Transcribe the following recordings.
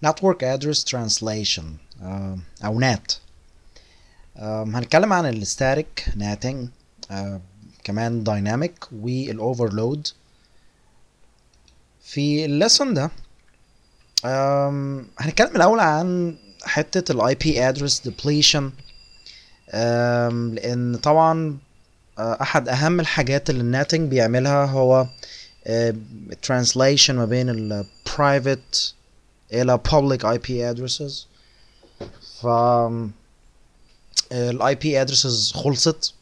Network Address Translation أو NAT هنتكلم عن Static NATing كمان Dynamic دايناميك Overload في الليسون ده هنتكلم الاول عن حته الـ IP Address Depletion لان طبعا احد اهم الحاجات اللي NATing بيعملها هو Translation ما بين Private الى public IP addresses ف ال IP addresses خلصت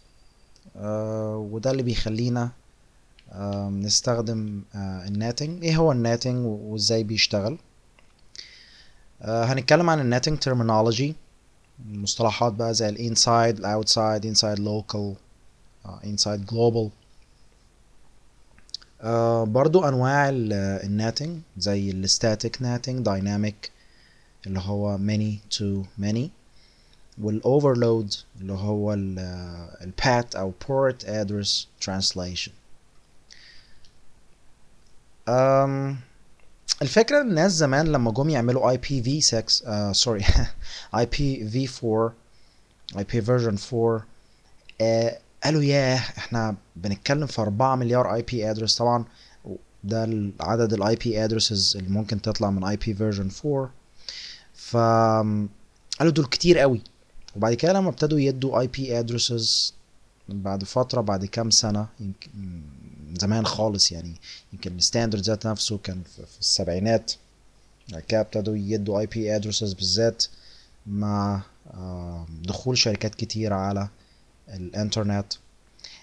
آه، وده اللي بيخلينا آه، نستخدم آه، الناتنج ايه هو الناتنج وازاي بيشتغل هنتكلم عن الناتنج terminology مصطلحات بقى زي الانسايد الاوتسايد انسايد لوكال انسايد جلوبال آه، برضو انواع آه، الناتنج زي الستاتيك ناتنج دايناميك اللي هو many to many والاوفرلود اللي هو الباث آه، او port address translation أم الفكرة الناس زمان لما جم يعملوا اي بي في 6 آه سوري اي بي في 4 اي بي فيرجن 4 قالوا ياه احنا بنتكلم في 4 مليار اي بي ادرس طبعا ده عدد الاي بي ادرسز اللي ممكن تطلع من اي بي فيرجن 4 ف قالوا دول كتير قوي وبعد كده لما ابتدوا يدوا اي بي ادرسز بعد فتره بعد كام سنه يمكن زمان خالص يعني يمكن الستاندرد ذات نفسه كان في السبعينات بعد كده ابتدوا يدوا اي بي ادرسز بالذات مع آه، دخول شركات كتير على الانترنت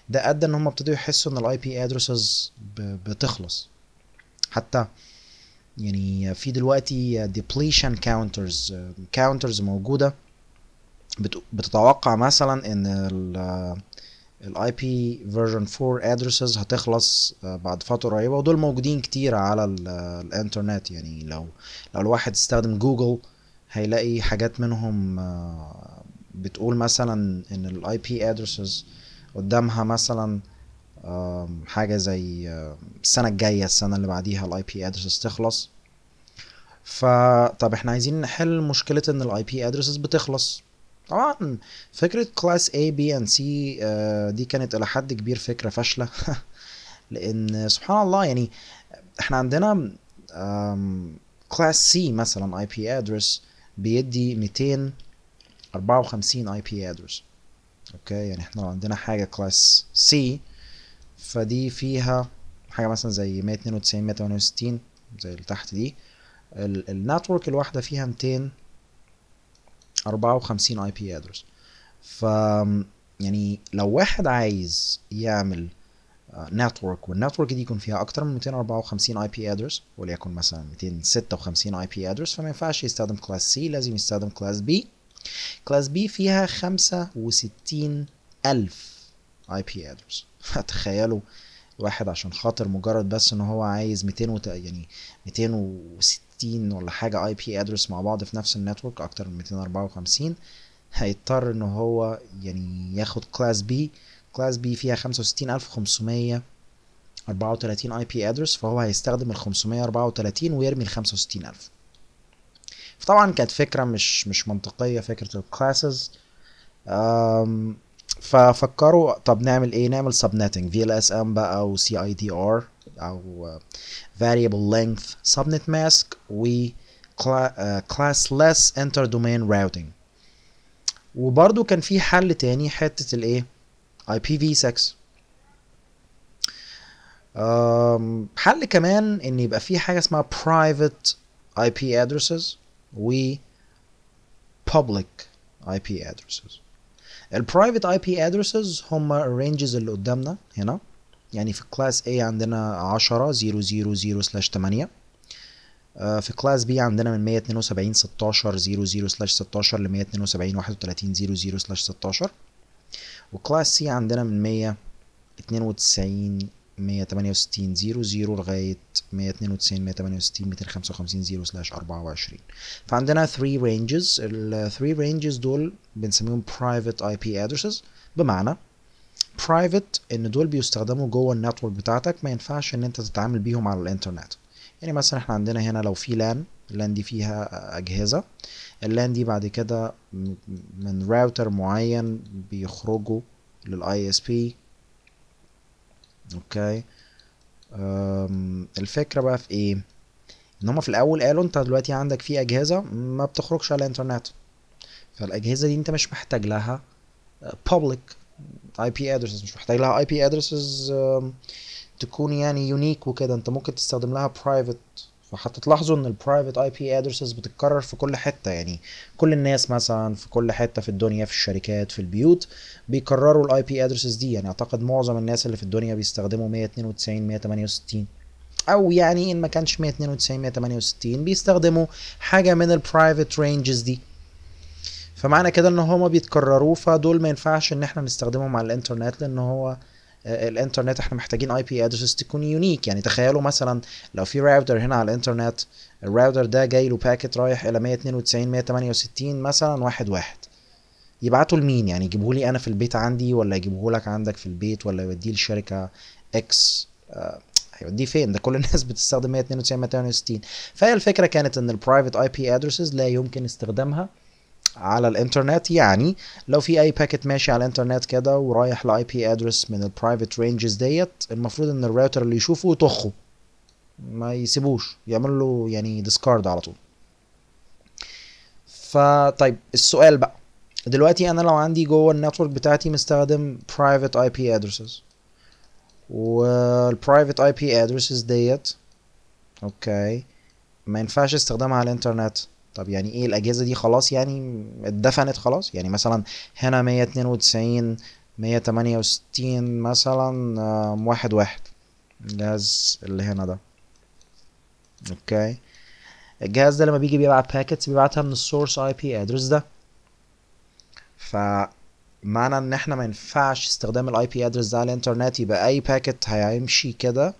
ده ادى ان هم ابتدوا يحسوا ان الاي بي ادرسز بتخلص حتى يعني في دلوقتي ديبليشن كاونترز كاونترز موجوده بتتوقع مثلا ان الاي بي فيرجن 4 ادرسز هتخلص بعد فتره قريبه ودول موجودين كتير على الانترنت يعني لو لو الواحد استخدم جوجل هيلاقي حاجات منهم آه، بتقول مثلا ان الاي بي ادرسز قدامها مثلا حاجة زي السنة الجاية السنة اللي بعديها الاي بي ادرسز تخلص فطب احنا عايزين نحل مشكلة ان الاي بي ادرسز بتخلص طبعا فكرة كلاس A B and C آه، دي كانت الى حد كبير فكرة فاشلة لان سبحان الله يعني احنا عندنا كلاس C مثلا اي بي ادرس بيدي 200 54 IP address اوكي يعني احنا لو عندنا حاجه كلاس C فدي فيها حاجه مثلا زي 192 168 زي اللي تحت دي النتورك الواحده فيها 254 IP address ف يعني لو واحد عايز يعمل نتورك آه، والنتورك دي يكون فيها اكتر من 254 اي بي ادرس وليكن مثلا 256 اي بي ادرس فما ينفعش يستخدم كلاس سي لازم يستخدم كلاس بي كلاس بي فيها 65 ألف اي بي ادرس فتخيلوا واحد عشان خاطر مجرد بس ان هو عايز 200 وت... يعني 260 ولا حاجه اي بي ادرس مع بعض في نفس النتورك اكتر من 254 هيضطر ان هو يعني ياخد كلاس بي كلاس بي فيها 65534 اي بي ادرس فهو هيستخدم ال 534 ويرمي ال 65000 فطبعا كانت فكره مش مش منطقيه فكره الكلاسز ففكروا طب نعمل ايه نعمل سبنتنج في ال اس ام بقى سي اي دي ار او variable length subnet mask و آه، classless inter domain routing وبرده كان في حل تاني حتة الايه IPv6 حل كمان ان يبقى في حاجة اسمها private IP addresses و public IP addresses ال private IP addresses هما الرينجز اللي قدامنا هنا يعني في class A عندنا 10 000 سلاش 8 في class B عندنا من 172 16 00 سلاش 16 ل 172 31 00 سلاش 16 class C عندنا من 192 168 0 0 لغاية 192 168 255 0 سلاش 24 فعندنا 3 ranges ال 3 ranges دول بنسميهم private IP addresses بمعنى private ان دول بيستخدموا جوه النتورك بتاعتك ما ينفعش ان انت تتعامل بيهم على الانترنت يعني مثلا احنا عندنا هنا لو في لان اللان دي فيها اجهزه اللان دي بعد كده من راوتر معين بيخرجوا للاي اس بي اوكي الفكرة بقى في ايه ان هما في الاول قالوا انت دلوقتي عندك في اجهزة ما بتخرجش على الانترنت فالاجهزة دي انت مش محتاج لها آه، public IP addresses مش محتاج لها IP addresses تكون يعني يونيك وكده انت ممكن تستخدم لها private فهتلاحظوا ان البرايفت اي بي ادرسز بتتكرر في كل حته يعني كل الناس مثلا في كل حته في الدنيا في الشركات في البيوت بيكرروا الاي بي ادرسز دي يعني اعتقد معظم الناس اللي في الدنيا بيستخدموا 192 168 او يعني ان ما كانش 192 168 بيستخدموا حاجه من البرايفت رينجز دي فمعنى كده ان هما بيتكرروا فدول ما ينفعش ان احنا نستخدمهم على الانترنت لان هو آه، الانترنت احنا محتاجين اي بي ادرس تكون يونيك يعني تخيلوا مثلا لو في راوتر هنا على الانترنت الراوتر ده جاي له باكت رايح الى 192 168 مثلا واحد واحد يبعته لمين يعني يجيبه لي انا في البيت عندي ولا يجيبه لك عندك في البيت ولا يوديه لشركه اكس آه، هيوديه فين ده كل الناس بتستخدم 192 168 فهي الفكره كانت ان البرايفت اي بي ادرسز لا يمكن استخدامها على الانترنت يعني لو في اي باكت ماشي على الانترنت كده ورايح لاي بي ادرس من البرايفت رينجز ديت المفروض ان الراوتر اللي يشوفه يطخه ما يسيبوش يعمل له يعني ديسكارد على طول فطيب السؤال بقى دلوقتي انا لو عندي جوه النتورك بتاعتي مستخدم برايفت اي بي ادرسز والبرايفت اي بي ادرسز ديت اوكي ما ينفعش استخدامها على الانترنت طب يعني ايه الاجهزه دي خلاص يعني اتدفنت خلاص يعني مثلا هنا 192 168 مثلا واحد واحد الجهاز اللي هنا ده اوكي الجهاز ده لما بيجي بيبعت باكيتس بيبعتها من السورس اي بي ادرس ده فمعنى ان احنا ما ينفعش استخدام الاي بي ادرس ده على الانترنت يبقى اي باكيت هيمشي كده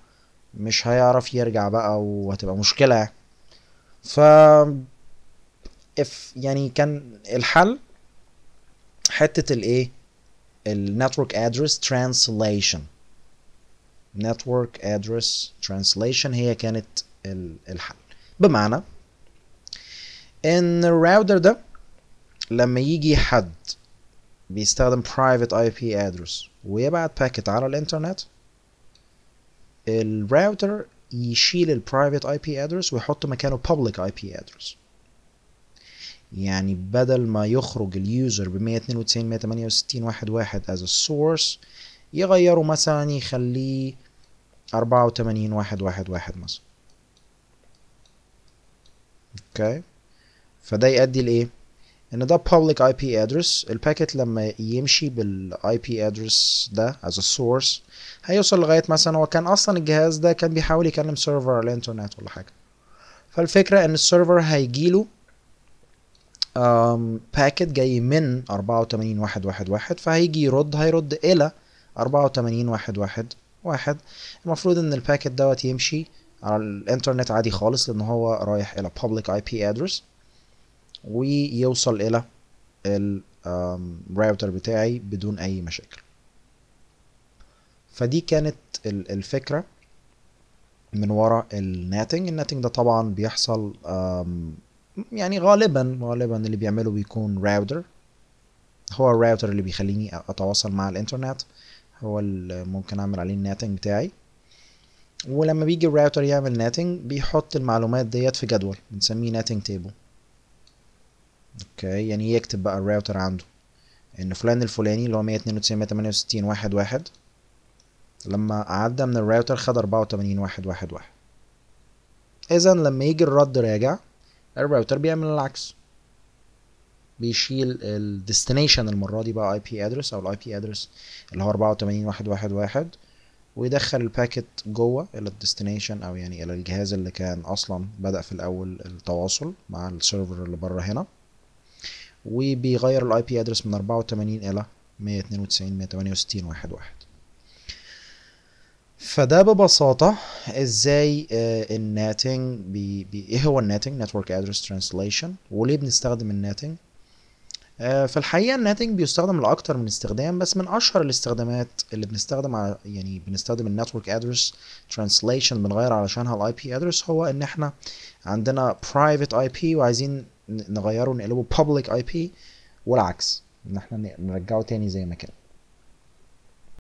مش هيعرف يرجع بقى وهتبقى مشكله يعني. ف اف يعني كان الحل حته الايه network address translation network address translation هي كانت الحل بمعنى ان الراوتر ده لما يجي حد بيستخدم private IP address ويبعت باكت على الانترنت الراوتر يشيل ال private IP address ويحط مكانه public IP address يعني بدل ما يخرج اليوزر ب 192 168 واحد واحد as a source يغيره مثلا يخليه 84 واحد واحد واحد مثلا اوكي فده يؤدي لايه ان ده public IP address الباكت لما يمشي بال IP address ده as a source هيوصل لغاية مثلا هو كان اصلا الجهاز ده كان بيحاول يكلم سيرفر على الانترنت ولا حاجة فالفكرة ان السيرفر هيجيله باكت جاي من 84111 فهيجي يرد هيرد الى 84111 المفروض ان الباكت دوت يمشي على الانترنت عادي خالص لان هو رايح الى public IP address ويوصل الى الراوتر بتاعي بدون اي مشاكل فدي كانت الفكره من ورا الناتنج الناتنج ده طبعا بيحصل يعني غالبا غالبا اللي بيعمله بيكون راوتر هو الراوتر اللي بيخليني اتواصل مع الانترنت هو اللي ممكن اعمل عليه الناتنج بتاعي ولما بيجي الراوتر يعمل ناتنج بيحط المعلومات ديت في جدول بنسميه ناتنج تيبل اوكي يعني يكتب بقى الراوتر عنده ان فلان الفلاني اللي هو 192 واحد واحد لما عدى من الراوتر خد 84 واحد واحد واحد اذا لما يجي الرد راجع الراوتر بيعمل العكس بيشيل الديستنيشن المره دي بقى اي بي ادرس او الاي بي ادرس اللي هو 84111 ويدخل الباكت جوه الى الديستنيشن او يعني الى الجهاز اللي كان اصلا بدا في الاول التواصل مع السيرفر اللي بره هنا وبيغير الاي بي ادرس من 84 الى 192 168 واحد فده ببساطة ازاي آه، الناتنج بي بي ايه هو الناتنج نتورك ادرس ترانسليشن وليه بنستخدم الناتنج آه، في الحقيقة الناتنج بيستخدم لأكتر من استخدام بس من أشهر الاستخدامات اللي بنستخدم على يعني بنستخدم النتورك ادرس ترانسليشن بنغير علشانها الاي بي ادرس هو ان احنا عندنا برايفت اي بي وعايزين نغيره نقلبه public اي بي والعكس ان احنا نرجعه تاني زي ما كان